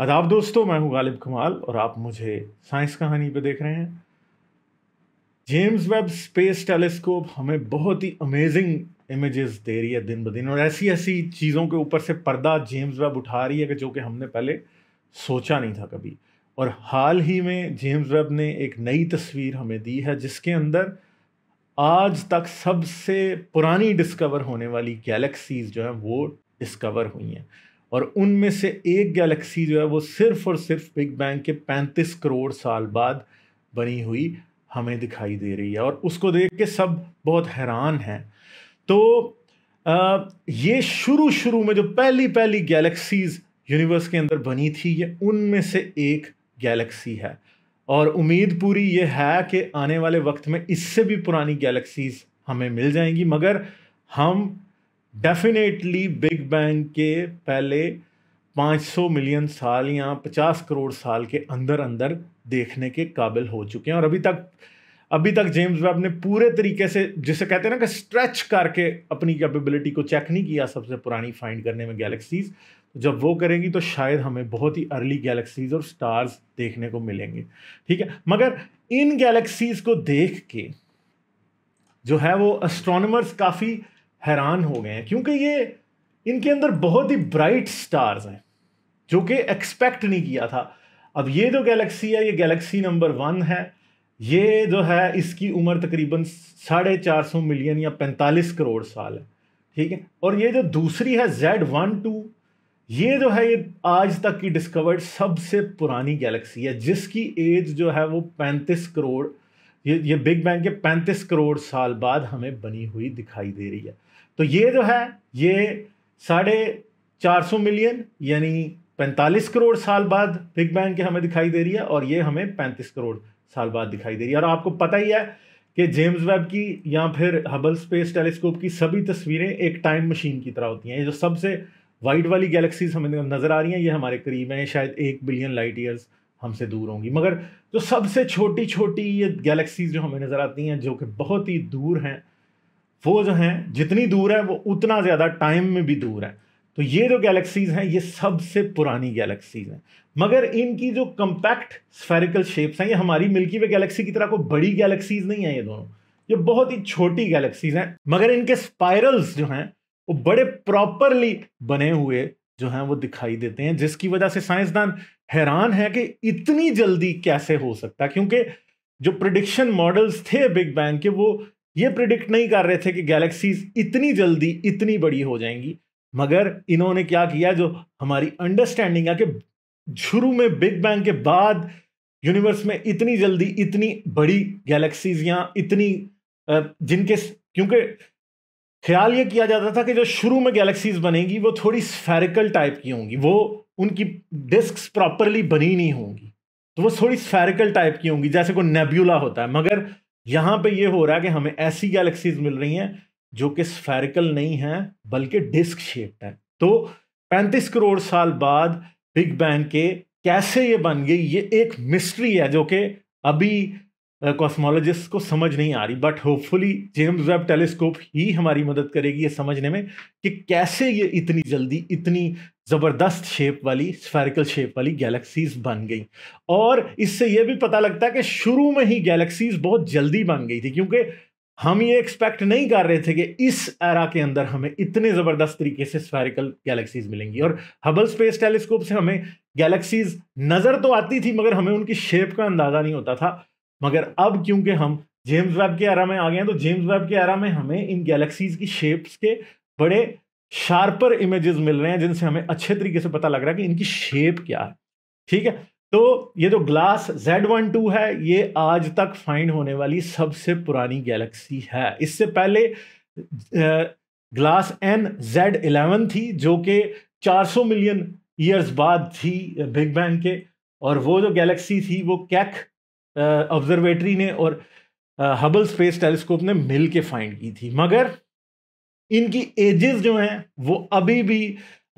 आदाब दोस्तों मैं हूं गालिब कमाल और आप मुझे साइंस कहानी पर देख रहे हैं जेम्स वेब स्पेस टेलीस्कोप हमें बहुत ही अमेजिंग इमेजेस दे रही है दिन ब दिन और ऐसी ऐसी चीज़ों के ऊपर से पर्दा जेम्स वेब उठा रही है कि जो कि हमने पहले सोचा नहीं था कभी और हाल ही में जेम्स वेब ने एक नई तस्वीर हमें दी है जिसके अंदर आज तक सबसे पुरानी डिस्कवर होने वाली गैलेक्सीज जो हैं वो डिस्कवर हुई हैं और उनमें से एक गैलेक्सी जो है वो सिर्फ और सिर्फ बिग बैंग के 35 करोड़ साल बाद बनी हुई हमें दिखाई दे रही है और उसको देख के सब बहुत हैरान हैं तो आ, ये शुरू शुरू में जो पहली पहली गैलेक्सीज यूनिवर्स के अंदर बनी थी ये उनमें से एक गैलेक्सी है और उम्मीद पूरी ये है कि आने वाले वक्त में इससे भी पुरानी गैलेक्सीज हमें मिल जाएंगी मगर हम डेफिनेटली बिग बैंग के पहले 500 मिलियन साल या 50 करोड़ साल के अंदर अंदर देखने के काबिल हो चुके हैं और अभी तक अभी तक जेम्स वेब ने पूरे तरीके से जिसे कहते हैं ना कि स्ट्रेच करके अपनी कैपेबिलिटी को चेक नहीं किया सबसे पुरानी फाइंड करने में गैलेक्सीज जब वो करेंगी तो शायद हमें बहुत ही अर्ली गैलेक्सीज और स्टार्स देखने को मिलेंगे ठीक है मगर इन गैलेक्सीज को देख के जो है वो एस्ट्रोनमर्स काफ़ी हैरान हो गए हैं क्योंकि ये इनके अंदर बहुत ही ब्राइट स्टार्स हैं जो कि एक्सपेक्ट नहीं किया था अब ये जो गैलेक्सी है ये गैलेक्सी नंबर वन है ये जो है इसकी उम्र तकरीबन साढ़े चार सौ मिलियन या पैंतालीस करोड़ साल है ठीक है और ये जो दूसरी है जेड वन टू ये जो है ये आज तक की डिस्कवर्ड सबसे पुरानी गैलेक्सी है जिसकी एज जो है वो पैंतीस करोड़ ये ये बिग बैंग के पैंतीस करोड़ साल बाद हमें बनी हुई दिखाई दे रही है तो ये जो है ये साढ़े चार सौ मिलियन यानी पैंतालीस करोड़ साल बाद बिग बैंग के हमें दिखाई दे रही है और ये हमें पैंतीस करोड़ साल बाद दिखाई दे रही है और आपको पता ही है कि जेम्स वेब की या फिर हबल स्पेस टेलीस्कोप की सभी तस्वीरें एक टाइम मशीन की तरह होती हैं ये जो सबसे वाइड वाली गैलेक्सीज हमें नज़र आ रही हैं ये हमारे करीब हैं शायद एक बिलियन लाइट ईयर्स हमसे दूर होंगी मगर जो सबसे छोटी छोटी ये गैलेक्सीज जो हमें नज़र आती हैं जो कि बहुत ही दूर हैं वो जो हैं जितनी दूर है वो उतना ज़्यादा टाइम में भी दूर है तो ये जो गैलेक्सीज़ हैं ये सबसे पुरानी गैलेक्सीज़ हैं मगर इनकी जो कम्पैक्ट स्फेरिकल शेप्स हैं ये हमारी मिल्की वे गैलेक्सी की तरह कोई बड़ी गैलेक्सीज़ नहीं हैं ये दोनों ये बहुत ही छोटी गैलेक्सीज़ हैं मगर इनके स्पायरल्स जो हैं वो बड़े प्रॉपरली बने हुए जो हैं वो दिखाई देते हैं जिसकी वजह से साइंसदान हैरान है कि इतनी जल्दी कैसे हो सकता है क्योंकि जो प्रडिक्शन मॉडल्स थे बिग बैंग के वो ये प्रिडिक्ट नहीं कर रहे थे कि गैलेक्सीज इतनी जल्दी इतनी बड़ी हो जाएंगी मगर इन्होंने क्या किया जो हमारी अंडरस्टैंडिंग है कि शुरू में बिग बैंग के बाद यूनिवर्स में इतनी जल्दी इतनी बड़ी गैलेक्सीज या इतनी जिनके क्योंकि ख्याल ये किया जाता था कि जो शुरू में गैलेक्सीज बनेगी वो थोड़ी स्फेरिकल टाइप की होंगी वो उनकी डिस्क प्रॉपरली बनी नहीं होंगी तो वो थोड़ी स्फेरिकल टाइप की होंगी जैसे कोई नेब्यूला होता है मगर यहां पे ये हो रहा है कि हमें ऐसी गैलेक्सीज मिल रही हैं जो कि स्फेरिकल नहीं है बल्कि डिस्क शेप्ड है तो 35 करोड़ साल बाद बिग बैंग के कैसे ये बन गई ये एक मिस्ट्री है जो कि अभी कॉस्मोलॉजिस्ट को समझ नहीं आ रही but hopefully James Webb telescope ही हमारी मदद करेगी ये समझने में कि कैसे ये इतनी जल्दी इतनी ज़बरदस्त शेप वाली स्फेरिकल शेप वाली गैलेक्सीज बन गई और इससे ये भी पता लगता है कि शुरू में ही गैलेक्सीज बहुत जल्दी बन गई थी क्योंकि हम ये एक्सपेक्ट नहीं कर रहे थे कि इस एरा के अंदर हमें इतने ज़बरदस्त तरीके से स्फेरिकल गैलेक्सीज मिलेंगी और हबल स्पेस टेलीस्कोप से हमें गैलेक्सीज नज़र तो आती थी मगर हमें उनकी शेप का अंदाज़ा नहीं होता था मगर अब क्योंकि हम जेम्स वेब के एरा में आ गए हैं तो जेम्स वेब के एरा में हमें इन गैलेक्सीज की शेप्स के बड़े शार्पर इमेजेस मिल रहे हैं जिनसे हमें अच्छे तरीके से पता लग रहा है कि इनकी शेप क्या है ठीक है तो ये जो ग्लास जेड वन टू है ये आज तक फाइंड होने वाली सबसे पुरानी गैलेक्सी है इससे पहले ग्लास एन जेड इलेवन थी जो कि 400 मिलियन ईयर्स बाद थी बिग बैंग के और वो जो गैलेक्सी थी वो कैक ऑब्जर्वेटरी ने और हबल स्पेस टेलीस्कोप ने मिल के फाइंड की थी मगर इनकी एजेस जो हैं वो अभी भी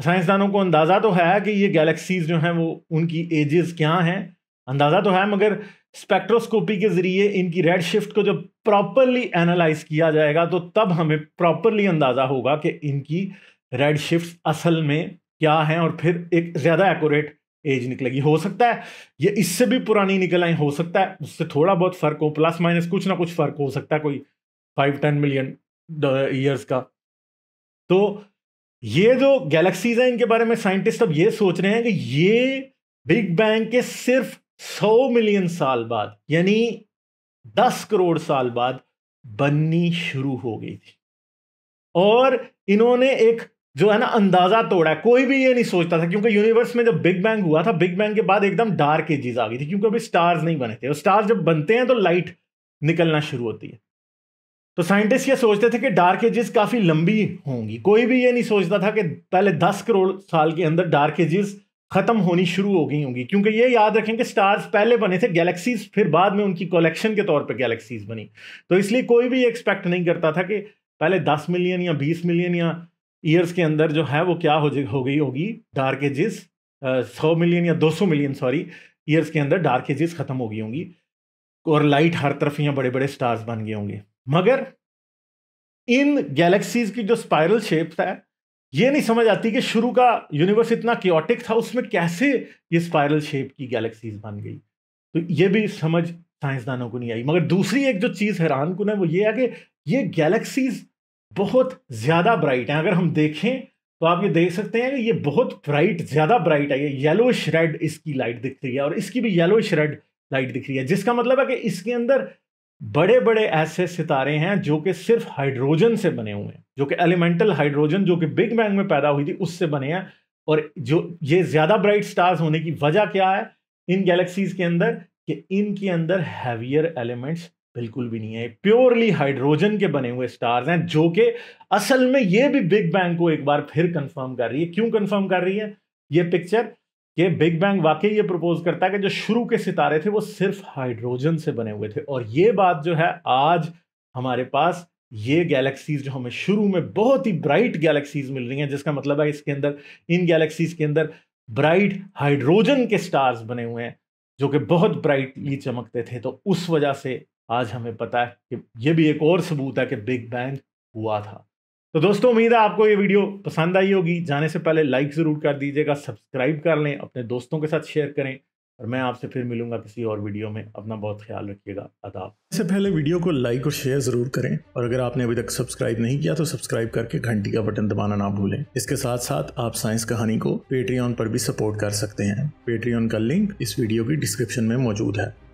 साइंसदानों को अंदाज़ा तो है कि ये गैलेक्सीज जो हैं वो उनकी एजेस क्या हैं अंदाज़ा तो है मगर स्पेक्ट्रोस्कोपी के ज़रिए इनकी रेड शिफ्ट को जब प्रॉपरली एनालाइज किया जाएगा तो तब हमें प्रॉपरली अंदाज़ा होगा कि इनकी रेड शिफ्ट असल में क्या हैं और फिर एक ज़्यादा एकोरेट एज निकलेगी हो सकता है ये इससे भी पुरानी निकल आए हो सकता है उससे थोड़ा बहुत फर्क हो प्लस माइनस कुछ ना कुछ फर्क हो सकता है कोई फाइव टेन मिलियन ईयर्स का तो ये जो गैलेक्सीज हैं इनके बारे में साइंटिस्ट अब ये सोच रहे हैं कि ये बिग बैंग के सिर्फ सौ मिलियन साल बाद यानी दस करोड़ साल बाद बननी शुरू हो गई थी और इन्होंने एक जो है ना अंदाजा तोड़ा है कोई भी ये नहीं सोचता था क्योंकि यूनिवर्स में जब बिग बैंग हुआ था बिग बैंग के बाद एकदम डार्क एजेस आ गई थी क्योंकि अभी स्टार्स नहीं बने थे और स्टार्स जब बनते हैं तो लाइट निकलना शुरू होती है तो साइंटिस्ट ये सोचते थे कि डार्क एजेस काफ़ी लंबी होंगी कोई भी ये नहीं सोचता था कि पहले दस करोड़ साल के अंदर डार्क एजेस ख़त्म होनी शुरू हो गई होंगी क्योंकि ये याद रखें कि स्टार्स पहले बने थे गैलेक्सीज फिर बाद में उनकी कलेक्शन के तौर पे गैलेक्सीज बनी तो इसलिए कोई भी एक्सपेक्ट नहीं करता था कि पहले दस मिलियन या बीस मिलियन या ईयर्स के अंदर जो है वो क्या हो, हो गई होगी डार्क एजिस सौ मिलियन या दो सौ मिलियन सॉरी ईयर्स के अंदर डार्क एजिस ख़त्म हो गई होंगी और लाइट हर तरफ यहाँ बड़े बड़े स्टार्स बन गए होंगे मगर इन गैलेक्सीज की जो स्पायरल शेप्स है ये नहीं समझ आती कि शुरू का यूनिवर्स इतना क्योटिक था उसमें कैसे ये स्पायरल शेप की गैलेक्सीज बन गई तो ये भी समझ साइंसदानों को नहीं आई मगर दूसरी एक जो चीज़ हैरान कुन है वो ये है कि ये गैलेक्सीज बहुत ज़्यादा ब्राइट है अगर हम देखें तो आप ये देख सकते हैं कि ये बहुत ब्राइट ज़्यादा ब्राइट है ये येलो श्रेड इसकी लाइट दिख रही है और इसकी भी येलो श्रेड लाइट दिख रही है जिसका मतलब है कि इसके अंदर बड़े बड़े ऐसे सितारे हैं जो कि सिर्फ हाइड्रोजन से बने हुए हैं जो कि एलिमेंटल हाइड्रोजन जो कि बिग बैंग में पैदा हुई थी उससे बने हैं और जो ये ज़्यादा ब्राइट स्टार्स होने की वजह क्या है इन गैलेक्सीज के अंदर कि इनके अंदर हैवियर एलिमेंट्स बिल्कुल भी नहीं है प्योरली हाइड्रोजन के बने हुए स्टार्स हैं जो कि असल में ये भी बिग बैंग को एक बार फिर कंफर्म कर रही है क्यों कंफर्म कर रही है ये पिक्चर कि बिग बैंग वाकई ये प्रपोज करता है कि जो शुरू के सितारे थे वो सिर्फ हाइड्रोजन से बने हुए थे और ये बात जो है आज हमारे पास ये गैलेक्सीज जो हमें शुरू में बहुत ही ब्राइट गैलेक्सीज मिल रही हैं जिसका मतलब है इसके अंदर इन गैलेक्सीज के अंदर ब्राइट हाइड्रोजन के स्टार्स बने हुए हैं जो कि बहुत ब्राइटली चमकते थे तो उस वजह से आज हमें पता है कि ये भी एक और सबूत है कि बिग बैंग हुआ था तो दोस्तों उम्मीद है आपको ये वीडियो पसंद आई होगी जाने से पहले लाइक ज़रूर कर दीजिएगा सब्सक्राइब कर लें अपने दोस्तों के साथ शेयर करें और मैं आपसे फिर मिलूंगा किसी और वीडियो में अपना बहुत ख्याल रखिएगा अदाब इससे पहले वीडियो को लाइक और शेयर जरूर करें और अगर आपने अभी तक सब्सक्राइब नहीं किया तो सब्सक्राइब करके घंटी का बटन दबाना ना भूलें इसके साथ साथ आप साइंस कहानी को पेट्रियन पर भी सपोर्ट कर सकते हैं पेट्रियन का लिंक इस वीडियो की डिस्क्रिप्शन में मौजूद है